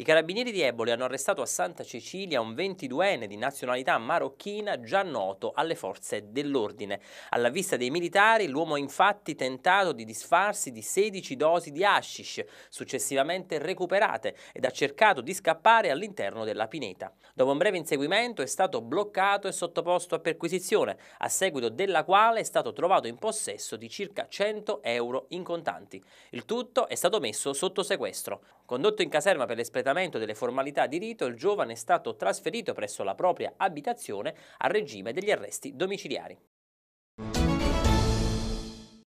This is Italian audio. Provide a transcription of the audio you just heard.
I carabinieri di Eboli hanno arrestato a Santa Cecilia un 22enne di nazionalità marocchina già noto alle forze dell'ordine. Alla vista dei militari l'uomo ha infatti tentato di disfarsi di 16 dosi di hashish, successivamente recuperate, ed ha cercato di scappare all'interno della pineta. Dopo un breve inseguimento è stato bloccato e sottoposto a perquisizione, a seguito della quale è stato trovato in possesso di circa 100 euro in contanti. Il tutto è stato messo sotto sequestro. Condotto in caserma per l'espletazione completamento delle formalità di rito, il giovane è stato trasferito presso la propria abitazione al regime degli arresti domiciliari.